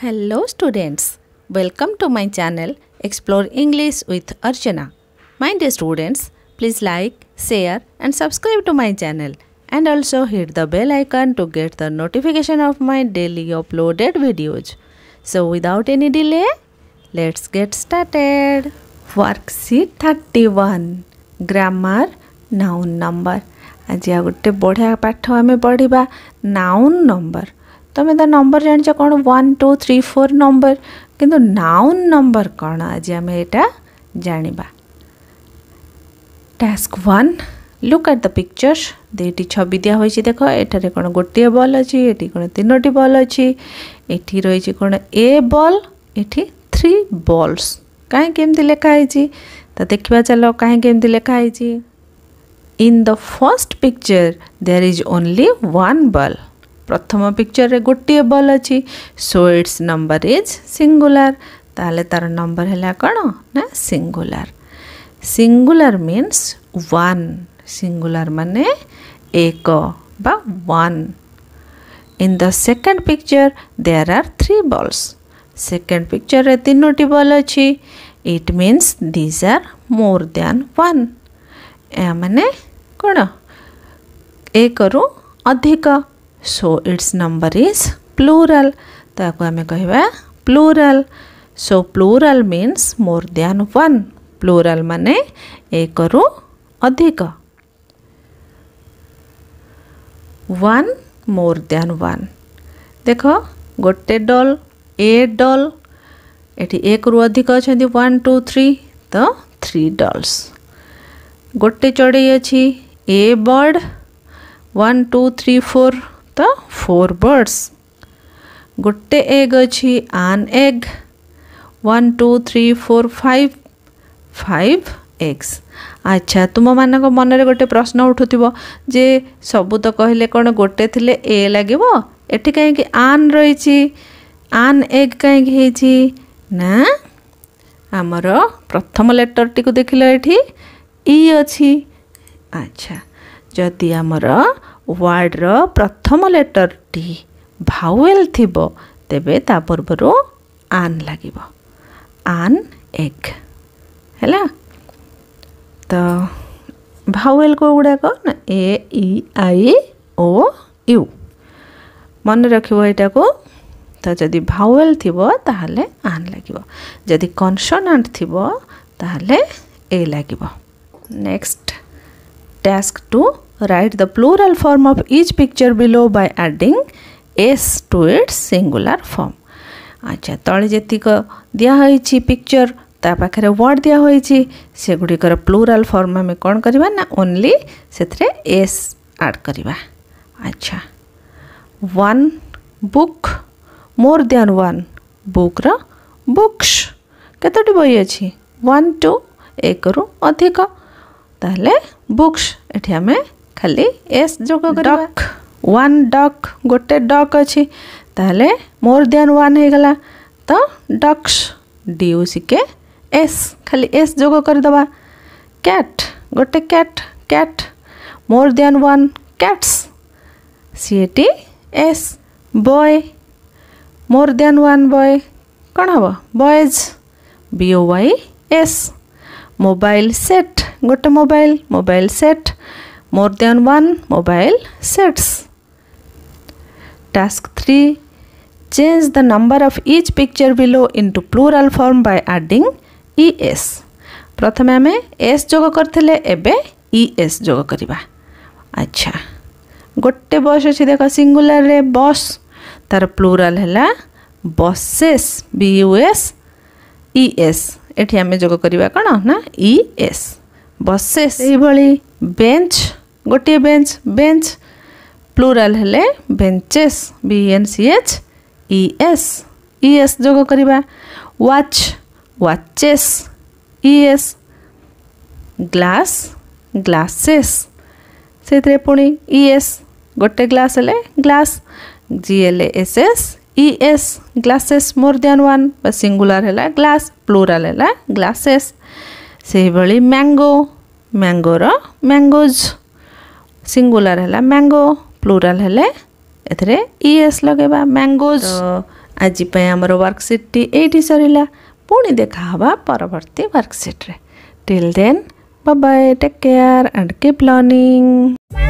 Hello students, welcome to my channel Explore English with Archana. My dear students, please like, share and subscribe to my channel and also hit the bell icon to get the notification of my daily uploaded videos. So without any delay, let's get started. Worksheet 31 Grammar Noun Number ଆଜି ଆଉ ଗୋଟେ ବଢ଼ିଆ ପାଠ ଆମେ ପଢ଼ିବା noun number ତୁମେ ତା number ଜାଣିଛ କ'ଣ one two three four number କିନ୍ତୁ ନାଉନ୍ ନମ୍ବର କ'ଣ ଆଜି ଆମେ ଏଇଟା ଜାଣିବା task one look at the picture ଦୁଇଟି ଛବି ଦିଆହୋଇଛି ଦେଖ ଏଠାରେ କ'ଣ ଗୋଟିଏ ବଲ୍ ଅଛି ଏଠି କ'ଣ ତିନୋଟି ବଲ୍ ଅଛି ଏଠି ରହିଛି କ'ଣ ଏ ବଲ୍ ଏଠି ଥ୍ରୀ ବଲ୍ସ କାହିଁକି ଏମିତି ଲେଖା ହେଇଛି ତ ଦେଖିବା ଚାଲ କାହିଁକି ଏମିତି ଲେଖା ହେଇଛି in the first picture there is only one ball ପ୍ରଥମ ପିକ୍ଚରରେ ଗୋଟିଏ ବଲ୍ ଅଛି so it's number is singular ତାହେଲେ ତାର ନମ୍ବର ହେଲା କ'ଣ ନା singular singular means one singular ମାନେ ଏକ ବା one in the second picture there are three balls second ପିକ୍ଚରରେ ତିନୋଟି ବଲ୍ ଅଛି it means these are more than one ଏହା ମାନେ କ'ଣ ଏକରୁ ଅଧିକ so it's number is plural plural आम कह plural so plural means more than one plural मान एक रु अधिक वन मोर देन वन देख गोटे डल ए डल ये एक रु अधिक अच्छे वन टू थ्री तो थ्री डल्स गोटे चढ़ई अच्छी a bird one two three four the four birds ଗୋଟେ ଏଗ୍ ଅଛି an egg one two three four five five eggs ଆଚ୍ଛା ତୁମମାନଙ୍କ ମନରେ ଗୋଟେ ପ୍ରଶ୍ନ ଉଠୁଥିବ ଯେ ସବୁ ତ କହିଲେ କ'ଣ ଗୋଟେ ଥିଲେ ଏ ଲାଗିବ ଏଠି କାହିଁକି ଆନ୍ ରହିଛି ଆନ୍ ଏଗ୍ କାହିଁକି ହେଇଛି ନା ଆମର ପ୍ରଥମ ଲେଟର୍ଟିକୁ ଦେଖିଲ ଏଠି ଇ e ଅଛି ଆଚ୍ଛା ଯଦି ଆମର ୱାର୍ଡ଼ର ପ୍ରଥମ ଲେଟର୍ଟି ଭାୱେଲ୍ ଥିବ ତେବେ ତା ପୂର୍ବରୁ ଆନ୍ ଲାଗିବ ଆନ୍ ଏଗ୍ ହେଲା ତ ଭାୱେଲ୍ କେଉଁ ଗୁଡ଼ାକ ନା ଏ ଇ ଆଇ ଓ ୟୁ ମନେ ରଖିବ ଏଇଟାକୁ ତ ଯଦି ଭାୱେଲ୍ ଥିବ ତାହେଲେ ଆନ୍ ଲାଗିବ ଯଦି କନସୋନାଣ୍ଟ ଥିବ ତାହେଲେ ଏ ଲାଗିବ next task two Write the plural form of each picture below by adding s to its singular form. ଆଚ୍ଛା ତଳେ ଯେତିକ ଦିଆହେଇଛି ପିକ୍ଚର୍ ତା ପାଖରେ ୱାର୍ଡ଼ ଦିଆହେଇଛି ସେଗୁଡ଼ିକର ପ୍ଲୁରାଲ୍ ଫର୍ମ ଆମେ କ'ଣ କରିବା ନା ଓନ୍ଲି ସେଥିରେ ଏସ୍ ଆଡ଼୍ କରିବା ଆଚ୍ଛା one book more than one ବୁକ୍ର ବୁକ୍ସ କେତୋଟି ବହି ଅଛି ୱାନ୍ ଟୁ ଏକରୁ ଅଧିକ ତାହେଲେ ବୁକ୍ସ ଏଠି ଆମେ ଖାଲି ଏସ୍ ଯୋଗ କରିବା ୱାନ୍ ଡକ୍ ଗୋଟେ ଡକ୍ ଅଛି ତାହେଲେ ମୋର ଦେନ୍ ୱାନ୍ ହେଇଗଲା ତ docs D U C K S ଖାଲି ଏସ୍ ଯୋଗ କରିଦେବା କ୍ୟାଟ୍ ଗୋଟେ କ୍ୟାଟ୍ କ୍ୟାଟ୍ ମୋର ଦେନ୍ one cats CAT S boy ମୋର ଦେନ୍ ୱାନ୍ ବଏ କ'ଣ ହେବ ବଏଜ୍ ବି ଓ ୱାଇ ଏସ୍ ମୋବାଇଲ ସେଟ୍ ଗୋଟେ mobile mobile set more than one mobile sets. Task 3. Change the number of each picture below into plural form by adding es. প্রথমে আমি S যোগ করলে এবে ES e যোগ করা আচ্ছা গোটে বস অছি দেখ সিঙ্গুলারে বস তার প্লুরাল হেলা বসেস বিউএস ইএস এটি আমি যোগ করা কোণ না ইএস বসেস এইভাবে বেঞ্চ गोटे बेंच बेंच प्लूराल है benches B N C H E S E S जोग करवा व्च व्वाचेस इएस ग्लास ग्लासेस से पुणी इएस गोटे ग्लास हेले glass G L S S E S glasses more than one singular है ग्लास प्लूराल है ग्लासेस से भाई मैंगो मैंगोर मैंगोज ସିଙ୍ଗୁଲାର ହେଲା ମ୍ୟାଙ୍ଗୋ ପ୍ଲୁରାଲ ହେଲେ ଏଥିରେ ଇଏସ୍ ଲଗେଇବା ମ୍ୟାଙ୍ଗୋଜ ଆଜି ପାଇଁ ଆମର ୱାର୍କସିଟ୍ଟି ଏଇଠି ସରିଲା ପୁଣି ଦେଖାହେବା ପରବର୍ତ୍ତୀ ୱାର୍କସିଟ୍ରେ till then bye take care and keep learning